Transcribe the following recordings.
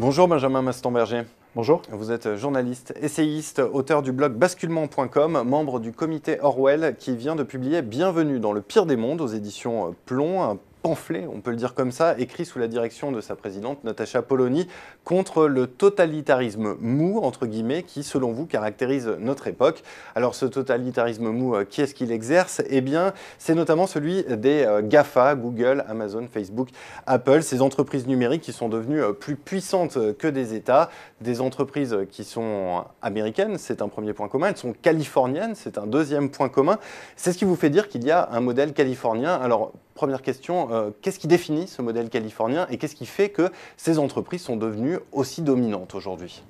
Bonjour Benjamin Mastonberger. Bonjour. Vous êtes journaliste, essayiste, auteur du blog basculement.com, membre du comité Orwell qui vient de publier Bienvenue dans le pire des mondes aux éditions Plomb, pamphlet, on peut le dire comme ça, écrit sous la direction de sa présidente Natacha Polony contre le totalitarisme mou, entre guillemets, qui selon vous caractérise notre époque. Alors ce totalitarisme mou, euh, qui est-ce qu'il exerce Eh bien, c'est notamment celui des euh, GAFA, Google, Amazon, Facebook, Apple, ces entreprises numériques qui sont devenues euh, plus puissantes que des États des entreprises qui sont américaines, c'est un premier point commun. Elles sont californiennes, c'est un deuxième point commun. C'est ce qui vous fait dire qu'il y a un modèle californien. Alors, première question, euh, qu'est-ce qui définit ce modèle californien et qu'est-ce qui fait que ces entreprises sont devenues aussi dominantes aujourd'hui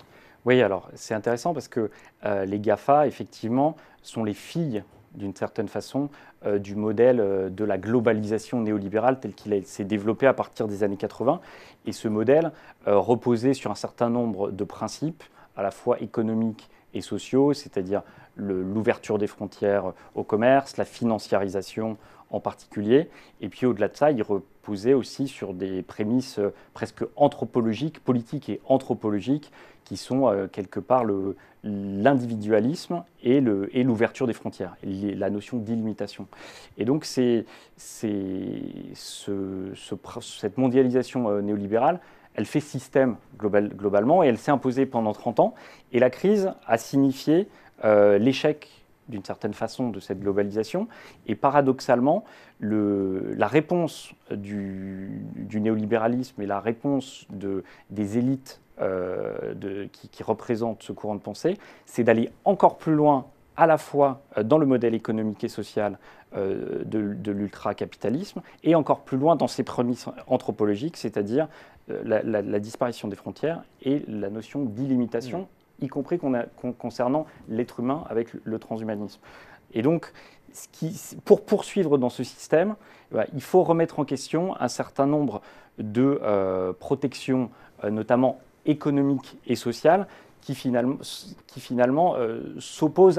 Oui, alors c'est intéressant parce que euh, les GAFA, effectivement, sont les filles d'une certaine façon, euh, du modèle euh, de la globalisation néolibérale tel qu'il s'est développé à partir des années 80. Et ce modèle euh, reposait sur un certain nombre de principes, à la fois économiques et sociaux, c'est-à-dire l'ouverture des frontières au commerce, la financiarisation en particulier. Et puis au-delà de ça, il reposait aussi sur des prémices euh, presque anthropologiques, politiques et anthropologiques, qui sont euh, quelque part l'individualisme et l'ouverture et des frontières, la notion d'illimitation. Et donc c'est ce, cette mondialisation euh, néolibérale, elle fait système global, globalement et elle s'est imposée pendant 30 ans. Et la crise a signifié l'échec d'une certaine façon de cette globalisation. Et paradoxalement, la réponse du, néolibéralisme et la réponse des élites euh, qui, représentent ce courant de pensée, c'est d'aller encore plus loin à la fois euh, dans le modèle économique et social euh, de, l'ultracapitalisme, lultra et encore plus loin dans ses prémices anthropologiques, c'est-à-dire la, la, disparition des frontières et la notion d'illimitation mmh y compris concernant l'être humain avec le, transhumanisme. Et donc, pour poursuivre dans ce système, eh ben, il faut remettre en question un certain nombre de euh, protections, euh, notamment économiques et sociales, qui finalement, qui finalement euh,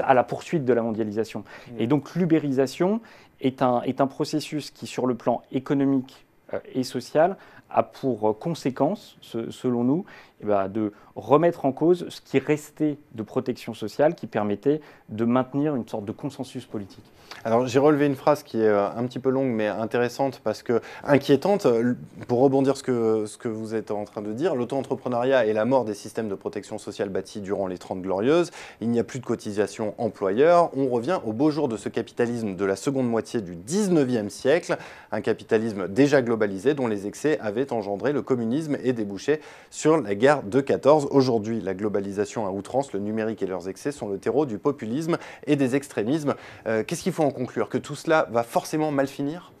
à la poursuite de la mondialisation. Mmh. Et donc l'ubérisation est un, est un processus qui, sur le plan économique et social, a pour conséquence, selon nous, eh ben, de remettre en cause ce qui restait de protection sociale qui permettait de maintenir une sorte de consensus politique. Alors j'ai relevé une phrase qui est euh, un petit peu longue mais intéressante parce que inquiétante, euh, pour rebondir ce que, ce que vous êtes en train de dire, l'auto-entrepreneuriat est la mort des systèmes de protection sociale bâtis durant les 30 glorieuses, il n'y a plus de cotisation employeur, on revient au beau jour de ce capitalisme de la seconde moitié du 19e siècle, un capitalisme déjà globalisé dont les excès avaient engendré le communisme et débouché sur la guerre de 14. Aujourd'hui, la globalisation à outrance, le numérique et leurs excès sont le terreau du populisme et des extrémismes. Euh, qu'est-ce qu'il faut en conclure Que tout cela va forcément mal finir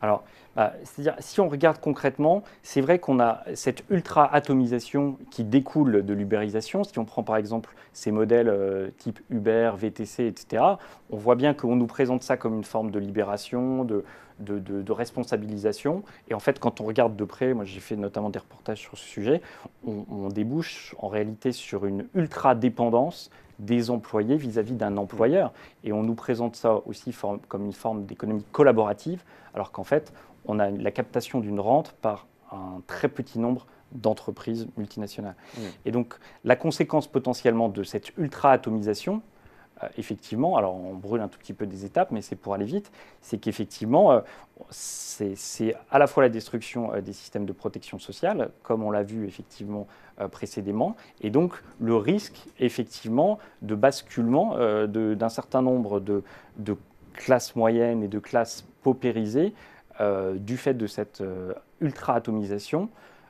Alors, euh, c'est-à-dire, si on regarde concrètement, c'est vrai qu'on a cette ultra-atomisation qui découle de l'ubérisation. Si on prend par exemple ces modèles euh, type Uber, VTC, etc., on voit bien qu'on nous présente ça comme une forme de libération, de, responsabilisation. Et en fait, quand on regarde de près, moi j'ai fait notamment des reportages sur ce sujet, on débouche en réalité sur une ultra-dépendance des employés vis-à-vis d'un employeur. Et on nous présente ça aussi comme une forme d'économie collaborative, alors qu'en fait, on a la captation d'une rente par un très petit nombre d'entreprises multinationales. Et donc, la conséquence potentiellement de cette ultra-atomisation, euh, effectivement, alors on brûle un tout petit peu des étapes, mais c'est pour aller vite, c'est qu'effectivement, euh, c'est à la fois la destruction euh, des systèmes de protection sociale, comme on l'a vu effectivement précédemment, et donc le risque effectivement de basculement d'un certain nombre de, classes moyennes et de classes paupérisées du fait de cette ultra-atomisation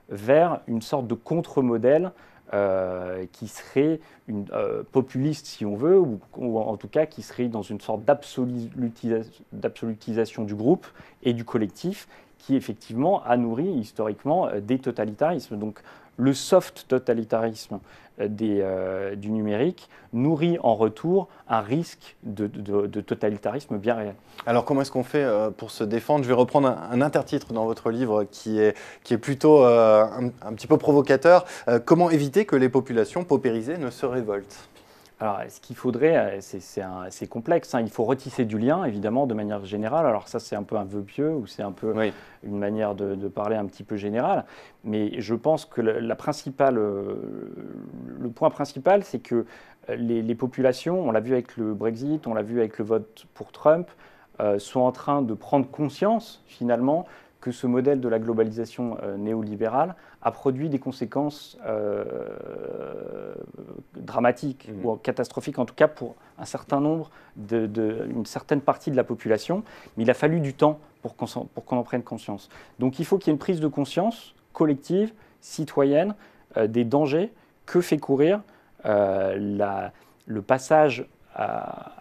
vers une sorte de contre-modèle euh, qui serait une, euh, populiste, si on veut, ou, ou, en tout cas qui serait dans une sorte d'absolutisation du groupe et du collectif, qui effectivement a nourri historiquement euh, des totalitarismes. Donc le soft totalitarisme euh, du numérique nourrit en retour un risque de, totalitarisme bien réel. Alors comment est-ce qu'on fait euh, pour se défendre Je vais reprendre un, intertitre dans votre livre qui est, qui est plutôt euh, un, petit peu provocateur. comment éviter que les populations paupérisées ne se révoltent alors, ce qu'il faudrait, euh, c'est complexe, hein. il faut retisser du lien, évidemment, de manière générale. Alors ça, c'est un peu un vœu pieux ou c'est un peu une manière de, parler un petit peu générale. Mais je pense que la, principale, euh, le point principal, c'est que euh, les, populations, on l'a vu avec le Brexit, on l'a vu avec le vote pour Trump, sont en train de prendre conscience, finalement, que ce modèle de la globalisation néolibérale a produit des conséquences dramatique mm. ou catastrophique en tout cas pour un certain nombre, de, une certaine partie de la population, mais il a fallu du temps pour qu'on en prenne conscience. Donc il faut qu'il y ait une prise de conscience collective, citoyenne, euh, des dangers que fait courir euh, la, le passage à,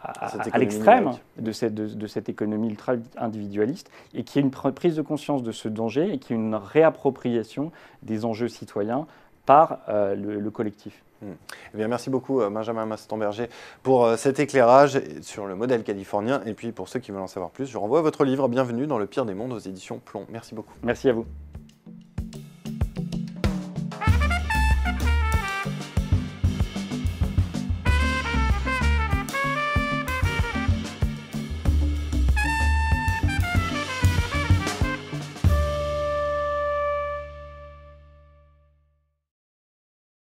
l'extrême de, de, cette économie ultra-individualiste et qu'il y ait une prise de conscience de ce danger et qu'il y ait une réappropriation des enjeux citoyens par euh, le collectif. Hmm. Eh bien, merci beaucoup euh, Benjamin Mastenberger, pour euh, cet éclairage sur le modèle californien. Et puis pour ceux qui veulent en savoir plus, je renvoie votre livre Bienvenue dans le pire des mondes aux éditions Plomb. Merci beaucoup. Merci à vous.